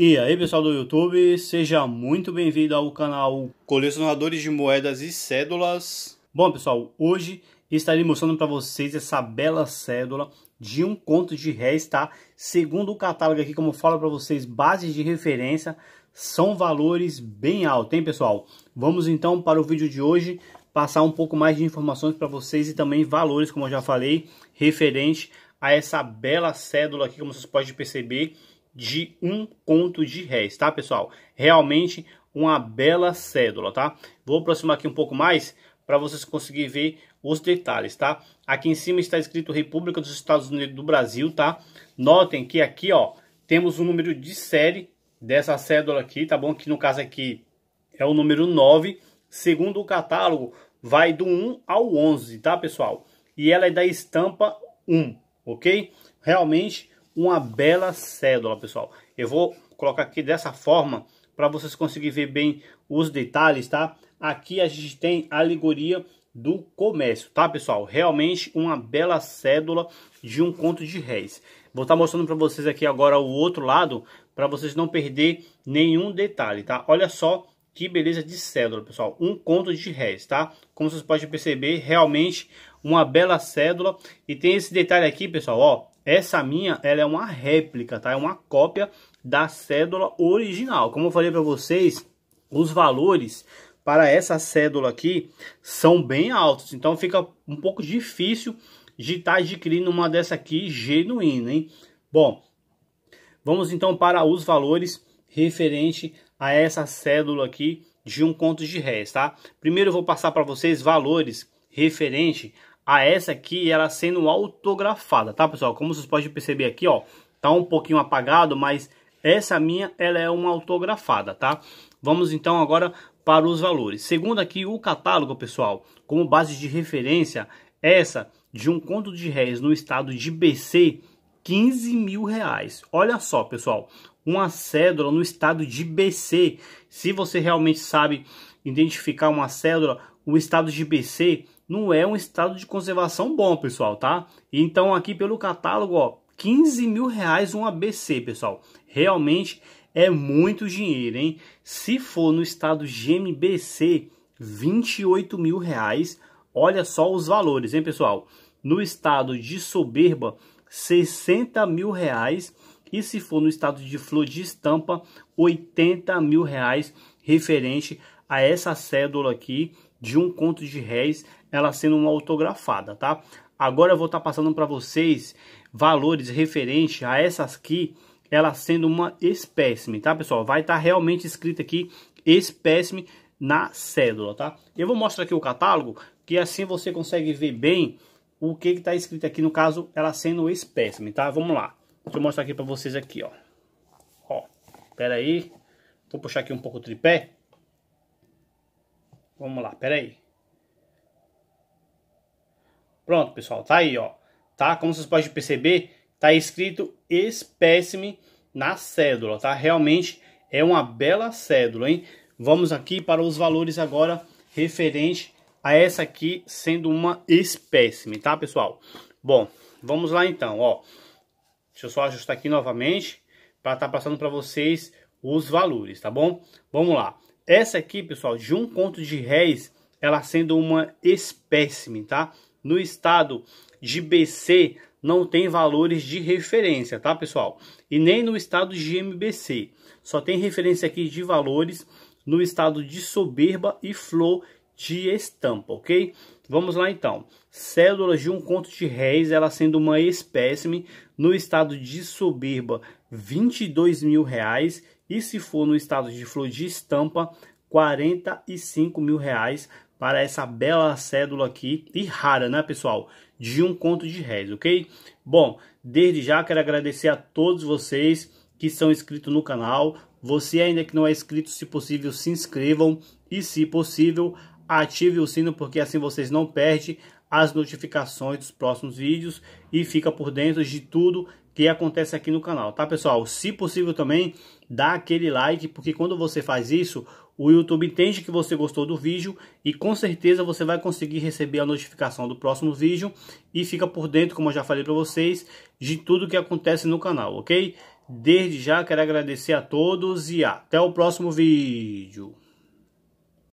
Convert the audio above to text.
E aí pessoal do YouTube, seja muito bem-vindo ao canal Colecionadores de Moedas e Cédulas. Bom pessoal, hoje estarei mostrando para vocês essa bela cédula de um conto de réis, tá? Segundo o catálogo aqui, como eu falo para vocês, bases de referência são valores bem altos, hein pessoal? Vamos então para o vídeo de hoje passar um pouco mais de informações para vocês e também valores, como eu já falei, referente a essa bela cédula aqui, como vocês podem perceber, de um conto de réis, tá, pessoal? Realmente uma bela cédula, tá? Vou aproximar aqui um pouco mais para vocês conseguirem ver os detalhes, tá? Aqui em cima está escrito República dos Estados Unidos do Brasil, tá? Notem que aqui, ó, temos o um número de série dessa cédula aqui, tá bom? Que no caso aqui é o número 9, segundo o catálogo, vai do 1 ao 11, tá, pessoal? E ela é da estampa 1, ok? Realmente uma bela cédula, pessoal. Eu vou colocar aqui dessa forma para vocês conseguirem ver bem os detalhes, tá? Aqui a gente tem a alegoria do comércio, tá, pessoal? Realmente uma bela cédula de um conto de réis. Vou estar tá mostrando para vocês aqui agora o outro lado, para vocês não perder nenhum detalhe, tá? Olha só que beleza de cédula, pessoal. Um conto de réis, tá? Como vocês podem perceber, realmente uma bela cédula. E tem esse detalhe aqui, pessoal, ó. Essa minha, ela é uma réplica, tá? É uma cópia da cédula original. Como eu falei para vocês, os valores para essa cédula aqui são bem altos. Então fica um pouco difícil de estar tá adquirindo uma dessa aqui genuína, hein? Bom, vamos então para os valores referente a essa cédula aqui de um conto de réis, tá? Primeiro eu vou passar para vocês valores referente a essa aqui, ela sendo autografada, tá pessoal? Como vocês podem perceber aqui, ó, tá um pouquinho apagado, mas essa minha, ela é uma autografada, tá? Vamos então agora para os valores. Segundo aqui o catálogo, pessoal, como base de referência, essa de um conto de réis no estado de BC, 15 mil reais. Olha só, pessoal, uma cédula no estado de BC. Se você realmente sabe identificar uma cédula, o estado de BC não é um estado de conservação bom, pessoal, tá? Então aqui pelo catálogo, ó, 15 mil reais um ABC, pessoal. Realmente é muito dinheiro, hein? Se for no estado GMBC, 28 mil reais. Olha só os valores, hein, pessoal? No estado de Soberba, 60 mil reais. E se for no estado de Flor de Estampa, 80 mil reais referente a essa cédula aqui de um conto de réis, ela sendo uma autografada, tá? Agora eu vou estar tá passando para vocês valores referentes a essas aqui, ela sendo uma espécime, tá, pessoal? Vai estar tá realmente escrito aqui espécime na cédula, tá? Eu vou mostrar aqui o catálogo, que assim você consegue ver bem o que está escrito aqui, no caso, ela sendo espécime, tá? Vamos lá. Deixa eu mostrar aqui para vocês aqui, ó. Ó, pera aí. Vou puxar aqui um pouco o tripé Vamos lá, peraí. Pronto, pessoal, tá aí, ó. Tá? Como vocês podem perceber, tá escrito espécime na cédula, tá? Realmente é uma bela cédula, hein? Vamos aqui para os valores agora referente a essa aqui sendo uma espécime, tá, pessoal? Bom, vamos lá então, ó. Deixa eu só ajustar aqui novamente para estar tá passando para vocês os valores, tá bom? Vamos lá. Essa aqui, pessoal, de um conto de réis, ela sendo uma espécime, tá? No estado de BC não tem valores de referência, tá, pessoal? E nem no estado de MBC. Só tem referência aqui de valores no estado de soberba e flor de estampa, ok? Vamos lá então. Células de um conto de réis, ela sendo uma espécime no estado de soberba, 22 mil reais e se for no estado de flor de estampa, 45 mil reais para essa bela cédula aqui e rara, né, pessoal? De um conto de réis, ok? Bom, desde já quero agradecer a todos vocês que são inscritos no canal. Você ainda que não é inscrito, se possível, se inscrevam e, se possível, ative o sino porque assim vocês não perdem as notificações dos próximos vídeos e fica por dentro de tudo que acontece aqui no canal, tá pessoal? Se possível também, dá aquele like, porque quando você faz isso, o YouTube entende que você gostou do vídeo e com certeza você vai conseguir receber a notificação do próximo vídeo e fica por dentro, como eu já falei para vocês, de tudo que acontece no canal, ok? Desde já quero agradecer a todos e até o próximo vídeo.